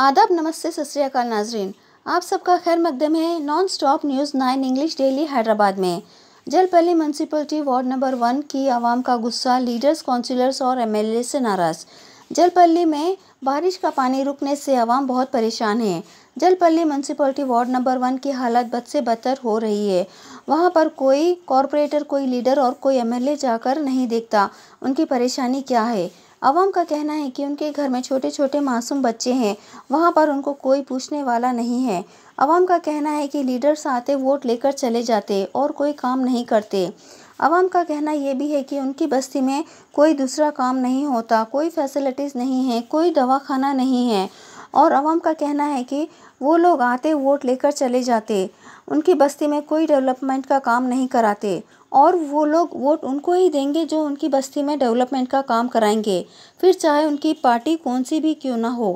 आदाब नमस्ते सत नाजरीन आप सबका खैर मकदम है non stop news nine English daily Hyderabad में Jalpally municipality ward number one की आवाम का गुस्सा लीडर्स काउंसिलर्स और एमएलए से नाराज़ जलपली में बारिश का पानी रुकने से आवाम बहुत परेशान है Jalpally municipality ward number one की हालत बद से बदतर हो रही है वहाँ पर कोई कॉरपोरेटर कोई लीडर और कोई एमएलए जाकर नहीं देखता उनकी परेशानी क्या है आवाम का कहना है कि उनके घर में छोटे छोटे मासूम बच्चे हैं वहाँ पर उनको कोई पूछने वाला नहीं है आवाम का कहना है कि लीडर्स आते वोट लेकर चले जाते और कोई काम नहीं करते आवाम का कहना यह भी है कि उनकी बस्ती में कोई दूसरा काम नहीं होता कोई फैसिलिटीज़ नहीं है कोई दवाखाना नहीं है और आवाम का कहना है कि वो लोग आते वोट लेकर चले जाते उनकी बस्ती में कोई डेवलपमेंट का काम नहीं कराते और वो लोग वोट उनको ही देंगे जो उनकी बस्ती में डेवलपमेंट का काम कराएंगे फिर चाहे उनकी पार्टी कौन सी भी क्यों ना हो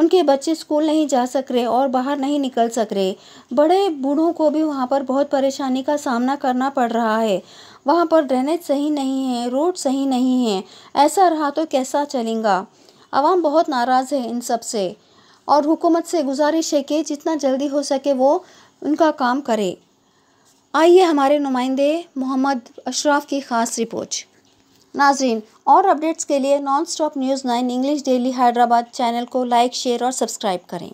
उनके बच्चे स्कूल नहीं जा सक रहे और बाहर नहीं निकल सक रहे बड़े बूढ़ों को भी वहाँ पर बहुत परेशानी का सामना करना पड़ रहा है वहाँ पर ड्रेनेज सही नहीं है रोड सही नहीं है ऐसा रहा तो कैसा चलेगा आवाम बहुत नाराज़ है इन सब से और हुकूमत से गुजारिश है कि जितना जल्दी हो सके वो उनका काम करे आइए हमारे नुमाइंदे मोहम्मद अशराफ की ख़ास रिपोर्ट नाजरीन और अपडेट्स के लिए non stop news nine English daily Hyderabad channel को लाइक शेयर और सब्सक्राइब करें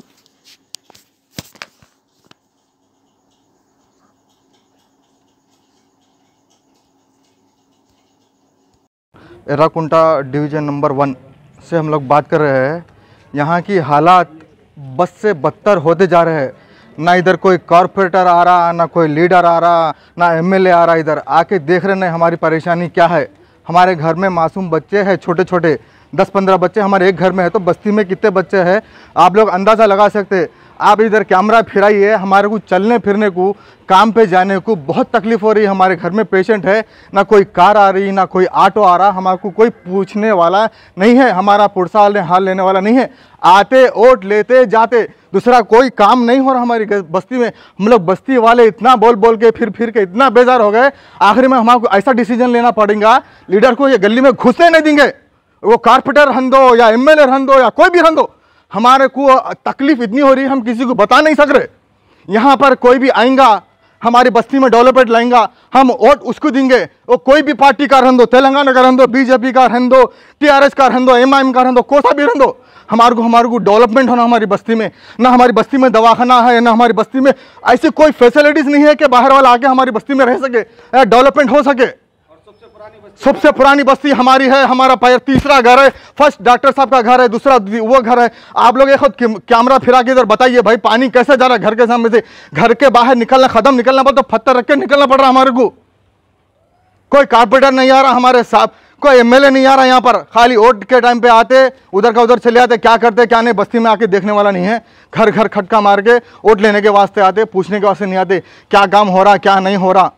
एराकुंटा डिवीज़न नंबर वन से हम लोग बात कर रहे हैं यहाँ की हालात बस से बदतर होते जा रहे हैं ना इधर कोई कॉरपोरेटर आ रहा ना कोई लीडर आ रहा ना एमएलए आ रहा इधर आके देख रहे हैं हमारी परेशानी क्या है हमारे घर में मासूम बच्चे हैं छोटे छोटे दस पंद्रह बच्चे हमारे एक घर में है तो बस्ती में कितने बच्चे हैं आप लोग अंदाज़ा लगा सकते आप इधर कैमरा फिराइए हमारे को चलने फिरने को काम पे जाने को बहुत तकलीफ़ हो रही है हमारे घर में पेशेंट है ना कोई कार आ रही ना कोई ऑटो आ रहा हमारे को कोई पूछने वाला नहीं है हमारा पुरसा हाल लेने वाला नहीं है आते वोट लेते जाते दूसरा कोई काम नहीं हो रहा हमारी बस्ती में हम लोग बस्ती वाले इतना बोल बोल के फिर फिर के इतना बेजार हो गए आखिर में हमारे ऐसा डिसीजन लेना पड़ेगा लीडर को ये गली में घुसने नहीं देंगे वो कारपेटर रहन दो या एम एल रहन दो या कोई भी रहन दो हमारे को तकलीफ इतनी हो रही है हम किसी को बता नहीं सक रहे यहाँ पर कोई भी आएगा हमारी बस्ती में डेवलपमेंट लाएंगा हम वोट उसको देंगे वो कोई भी पार्टी का रहन दो तेलंगाना का रहन दो बीजेपी का रहन दो टीआरएस का रहन दो एमआईएम का रहन दो कोसा भी रहन दो हमारे को हमारे को डेवलपमेंट होना हमारी बस्ती में ना हमारी बस्ती में दवाखाना है ना हमारी बस्ती में ऐसी कोई फैसिलिटीज़ नहीं है कि बाहर वाला आके हमारी बस्ती में रह सके डेवलपमेंट हो सके सबसे पुरानी बस्ती हमारी है हमारा पैर तीसरा घर है फर्स्ट डॉक्टर साहब का घर है दूसरा वो घर है आप लोग खुद कैमरा फिरा के इधर बताइए भाई पानी कैसे जा रहा है घर के सामने से घर के बाहर निकलना खत्म निकलना पड़ता तो पत्थर रख के निकलना पड़ रहा हमारे को कोई कारपेंटर नहीं आ रहा हमारे साहब कोई एमएलए नहीं आ रहा यहाँ पर खाली वोट के टाइम पे आते उधर का उधर चले आते क्या करते क्या नहीं बस्ती में आके देखने वाला नहीं है घर घर खटका मार के वोट लेने के वास्ते आते पूछने के वास्ते नहीं आते क्या काम हो रहा क्या नहीं हो रहा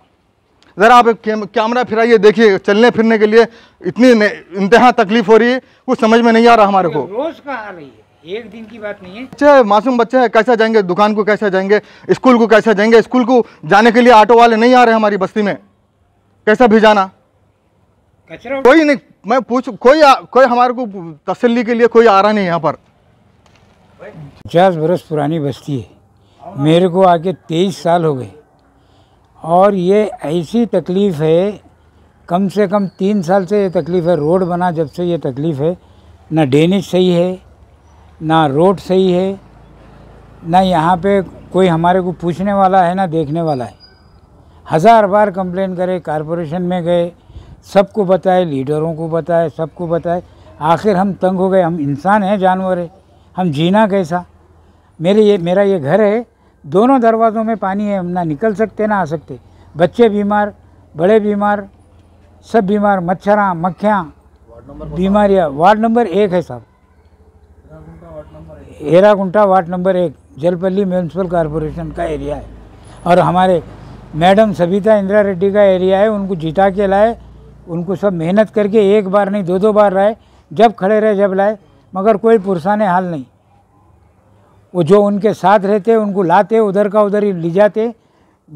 ज़रा आप कैमरा फिराइए देखिए चलने फिरने के लिए इतनी इंतहा तकलीफ हो रही है कुछ समझ में नहीं आ रहा हमारे को रोज कहाँ आ रही है एक दिन की बात नहीं है अच्छा मासूम बच्चे हैं कैसे जाएंगे दुकान को कैसे जाएंगे स्कूल को कैसे जाएंगे स्कूल को जाने के लिए ऑटो वाले नहीं आ रहे हमारी बस्ती में कैसा भिजाना कचरा कोई नहीं मैं पूछ कोई आ, कोई हमारे को तसली के लिए कोई आ रहा नहीं यहाँ पर पचास बरस पुरानी बस्ती है मेरे को आके तेईस साल हो गए और ये ऐसी तकलीफ़ है कम से कम तीन साल से ये तकलीफ़ है रोड बना जब से ये तकलीफ़ है ना ड्रेनेज सही है ना रोड सही है ना यहाँ पे कोई हमारे को पूछने वाला है ना देखने वाला है हज़ार बार कंप्लेन करे कारपोरेशन में गए सबको बताए लीडरों को बताए सबको बताए आखिर हम तंग हो गए हम इंसान हैं जानवर है हम जीना कैसा मेरे ये मेरा ये घर है दोनों दरवाज़ों में पानी है हम ना निकल सकते ना आ सकते बच्चे बीमार बड़े बीमार सब बीमार मच्छर मक्खियाँ बीमारियाँ वार्ड नंबर एक है साहब हेराकुंटा वार्ड नंबर एक जलपल्ली म्यूनसिपल कॉरपोरेशन का एरिया है और हमारे मैडम सविता इंदिरा रेड्डी का एरिया है उनको जिता के लाए उनको सब मेहनत करके एक बार नहीं दो दो बार लाए जब खड़े रहे जब लाए मगर कोई पुरसाने हाल नहीं वो जो उनके साथ रहते उनको लाते उधर का उधर ही ले जाते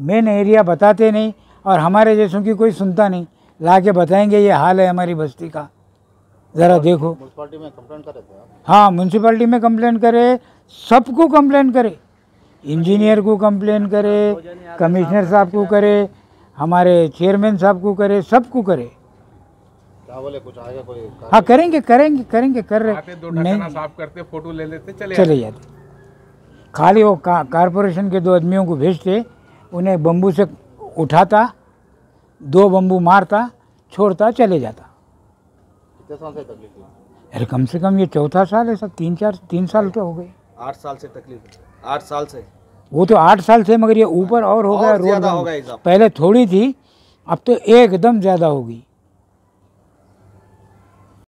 मेन एरिया बताते नहीं और हमारे जैसों की कोई सुनता नहीं ला के बताएंगे ये हाल है हमारी बस्ती का ज़रा देखो म्यूनसिपाली में कंप्लेंट करे हाँ म्यूनसिपाली में कंप्लेन करे सबको कंप्लेन करे इंजीनियर को कंप्लेन करे कमिश्नर साहब को करे हमारे चेयरमैन साहब को करे सबको करे कुछ कोई हाँ करेंगे करेंगे करेंगे कर रहे नहीं साफ करते फोटो ले लेते चले चले जाते खाली वो कॉरपोरेशन कारपोरेशन के दो आदमियों को भेजते उन्हें बम्बू से उठाता दो बम्बू मारता छोड़ता चले जाता अरे कम से कम ये चौथा साल है सर तीन चार तीन साल तो हो गए आठ साल से तकलीफ आठ साल से वो तो आठ साल से मगर ये ऊपर और हो गया रोड पहले थोड़ी थी अब तो एकदम ज़्यादा होगी